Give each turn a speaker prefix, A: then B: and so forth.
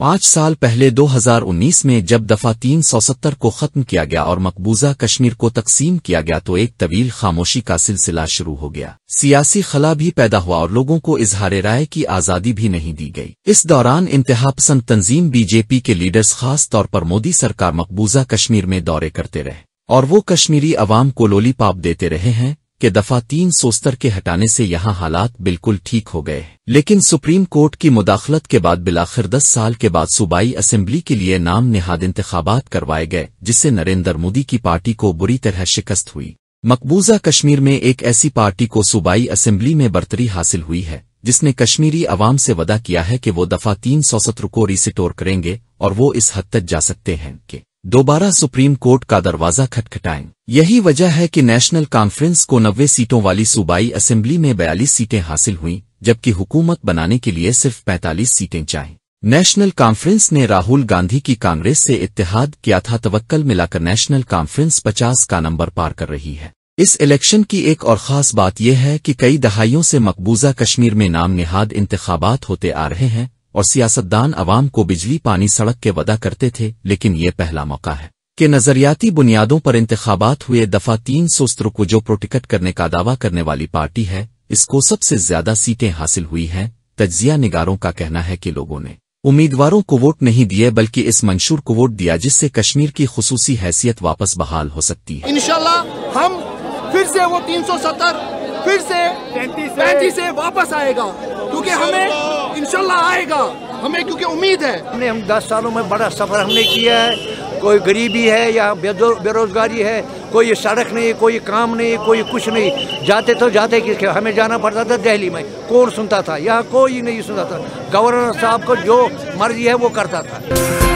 A: पाँच साल पहले 2019 में जब दफ़ा 370 को ख़त्म किया गया और मकबूजा कश्मीर को तकसीम किया गया तो एक तवील खामोशी का सिलसिला शुरू हो गया सियासी खला भी पैदा हुआ और लोगों को इजहार राय की आज़ादी भी नहीं दी गई इस दौरान इंतहा पसंद तंजीम बीजेपी के लीडर्स खास तौर पर मोदी सरकार मकबूजा कश्मीर में दौरे करते रहे और वो कश्मीरी अवाम को लोली देते रहे हैं के दफा तीन सोस्तर के हटाने से यहां हालात बिल्कुल ठीक हो गए लेकिन सुप्रीम कोर्ट की मुदाखलत के बाद बिलाखिर दस साल के बाद सूबाई असेंबली के लिए नाम नहाद इंतबात करवाए गए जिससे नरेंद्र मोदी की पार्टी को बुरी तरह शिकस्त हुई मकबूजा कश्मीर में एक ऐसी पार्टी को सूबाई असेंबली में बर्तरी हासिल हुई है जिसने कश्मीरी अवाम से वदा किया है कि वो दफा तीन सौ सत्र को रिसिटोर करेंगे और वो इस हद तक जा सकते हैं कि दोबारा सुप्रीम कोर्ट का दरवाजा खटखटाएं यही वजह है कि नेशनल कॉन्फ्रेंस को नब्बे सीटों वाली सूबाई असेंबली में बयालीस सीटें हासिल हुईं जबकि हुकूमत बनाने के लिए सिर्फ 45 सीटें चाहें नेशनल कॉन्फ्रेंस ने राहुल गांधी की कांग्रेस से इतिहाद किया था तवक्कल मिलाकर नेशनल कॉन्फ्रेंस 50 का नंबर पार कर रही है इस इलेक्शन की एक और ख़ास बात यह है कि कई दहाइयों से मकबूजा कश्मीर में नाम निहाद इंतबात होते आ रहे हैं और सियासतदान अवाम को बिजली पानी सड़क के वदा करते थे लेकिन ये पहला मौका है कि नज़रियाती बुनियादों पर इंतबात हुए दफ़ा तीन सोस्त्र को जो प्रोटिकट करने का दावा करने वाली पार्टी है इसको सबसे ज्यादा सीटें हासिल हुई हैं तजिया निगारों का कहना है कि लोगों ने उम्मीदवारों को वोट नहीं दिए बल्कि इस मंशूर को वोट दिया जिससे कश्मीर की खसूसी हैसियत वापस बहाल हो सकती है इनशाला हम फिर से वो 370 फिर से पैंतीस से वापस आएगा क्योंकि हमें इंशाल्लाह आएगा हमें क्योंकि उम्मीद है हमने हम दस सालों में बड़ा सफ़र हमने किया है कोई गरीबी है या बेरोजगारी है कोई सड़क नहीं कोई काम नहीं कोई कुछ नहीं जाते तो जाते कि हमें जाना पड़ता था दिल्ली में कौन सुनता था यहाँ कोई नहीं सुनता था गवर्नर साहब को जो मर्जी है वो करता था